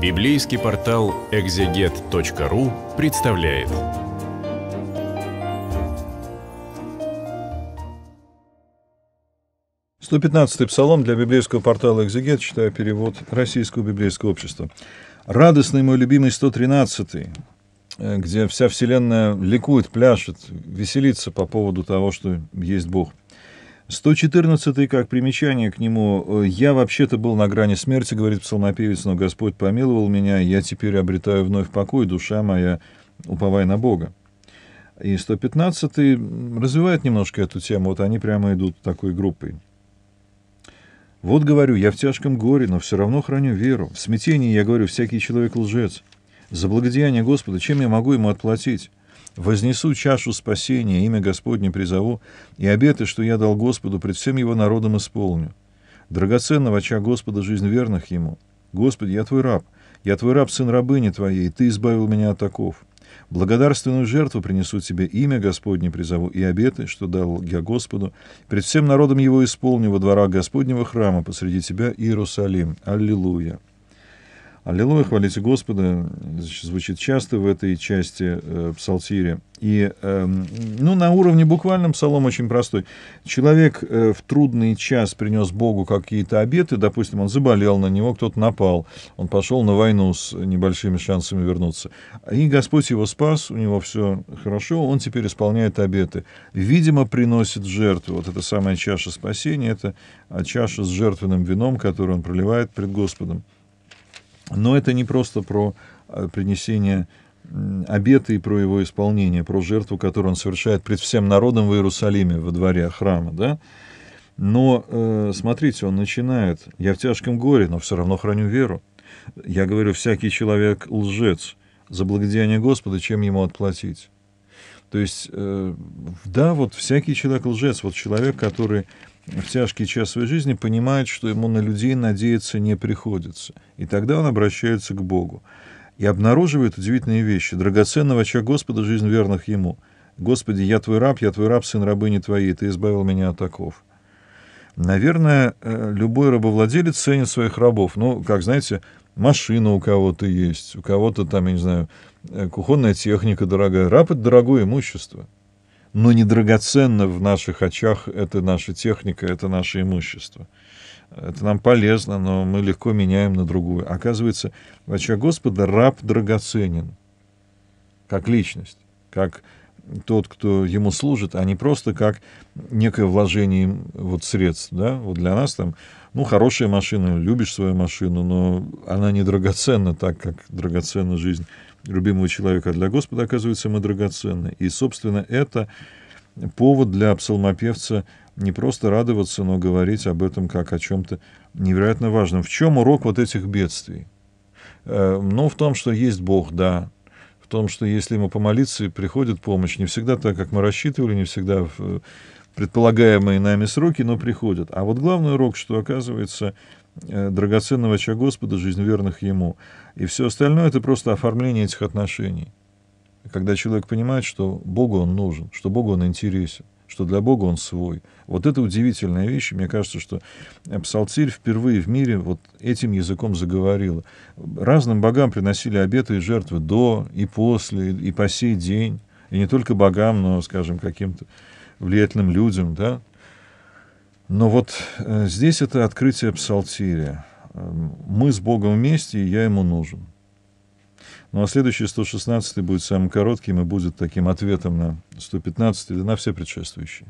Библейский портал экзегет.ру представляет. Сто пятнадцатый псалом для библейского портала «Экзегет», читая перевод Российского библейского общества. «Радостный мой любимый 113 э, где вся вселенная ликует, пляшет, веселится по поводу того, что есть Бог. 114 как примечание к нему. «Э, «Я вообще-то был на грани смерти, — говорит псалмопевец, — но Господь помиловал меня, я теперь обретаю вновь покой, душа моя, уповай на Бога». И 115 развивает немножко эту тему, вот они прямо идут такой группой. «Вот, говорю, я в тяжком горе, но все равно храню веру. В смятении, я говорю, всякий человек лжец. За благодеяние Господа, чем я могу ему отплатить? Вознесу чашу спасения, имя Господне призову, и обеты, что я дал Господу, пред всем его народом исполню. Драгоценного оча Господа жизнь верных ему. Господи, я твой раб, я твой раб, сын рабыни твоей, ты избавил меня от таков. Благодарственную жертву принесу тебе имя Господне призову и обеты, что дал я Господу. Пред всем народом его исполню во дворах Господнего храма посреди тебя, Иерусалим. Аллилуйя. Аллилуйя, хвалите Господа, звучит часто в этой части э, псалтири. И, э, ну, на уровне буквальном псалом очень простой. Человек э, в трудный час принес Богу какие-то обеты, допустим, он заболел, на него кто-то напал, он пошел на войну с небольшими шансами вернуться. И Господь его спас, у него все хорошо, он теперь исполняет обеты. Видимо, приносит жертву. Вот эта самая чаша спасения, это а, чаша с жертвенным вином, которую он проливает пред Господом. Но это не просто про э, принесение обета и про его исполнение, про жертву, которую он совершает пред всем народом в Иерусалиме во дворе храма, да? Но, э, смотрите, он начинает, я в тяжком горе, но все равно храню веру. Я говорю, всякий человек лжец, за благодеяние Господа, чем ему отплатить? То есть, э, да, вот всякий человек лжец, вот человек, который в тяжкий час своей жизни понимает, что ему на людей надеяться не приходится. И тогда он обращается к Богу и обнаруживает удивительные вещи. Драгоценного очаг Господа жизнь верных ему. Господи, я твой раб, я твой раб, сын рабыни твоей, ты избавил меня от таков. Наверное, э, любой рабовладелец ценит своих рабов. Ну, как, знаете, машина у кого-то есть, у кого-то там, я не знаю, э, кухонная техника дорогая. Раб — это дорогое имущество но не драгоценно в наших очах это наша техника, это наше имущество. Это нам полезно, но мы легко меняем на другую. Оказывается, в очах Господа раб драгоценен, как личность, как тот, кто ему служит, а не просто как некое вложение вот средств. Да? Вот для нас там, ну, хорошая машина, любишь свою машину, но она не драгоценна так, как драгоценна жизнь любимого человека, а для Господа, оказывается, мы драгоценны. И, собственно, это повод для псалмопевца не просто радоваться, но говорить об этом как о чем-то невероятно важном. В чем урок вот этих бедствий? Э, ну, в том, что есть Бог, да, в том, что если ему помолиться, приходит помощь. Не всегда так, как мы рассчитывали, не всегда предполагаемые нами сроки, но приходят. А вот главный урок, что оказывается, Э, драгоценного очага Господа, жизнь верных Ему. И все остальное — это просто оформление этих отношений. Когда человек понимает, что Богу он нужен, что Богу он интересен, что для Бога он свой. Вот это удивительная вещь. Мне кажется, что Псалтирь впервые в мире вот этим языком заговорила. Разным богам приносили обеты и жертвы до и после, и по сей день. И не только богам, но, скажем, каким-то влиятельным людям, да, но вот э, здесь это открытие псалтирия. Эм, мы с Богом вместе, и я ему нужен. Ну а следующий 116 будет самым коротким и будет таким ответом на 115 или на все предшествующие.